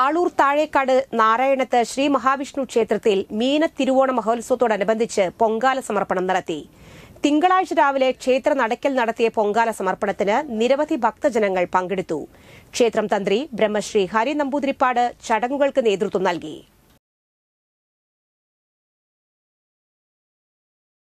ആളൂർ താഴേക്കാട് നാരായണത്ത് ശ്രീ മഹാവിഷ്ണു ക്ഷേത്രത്തിൽ മീന തിരുവോണ മഹോത്സവത്തോടനുബന്ധിച്ച് പൊങ്കാല സമർപ്പണം നടത്തി തിങ്കളാഴ്ച രാവിലെ ക്ഷേത്ര നടക്കൽ നടത്തിയ പൊങ്കാല സമർപ്പണത്തിന് നിരവധി ഭക്തജനങ്ങൾ പങ്കെടുത്തു ക്ഷേത്രം തന്ത്രി ബ്രഹ്മശ്രീ ഹരി നമ്പൂതിരിപ്പാട് ചടങ്ങുകൾക്ക് നേതൃത്വം നൽകി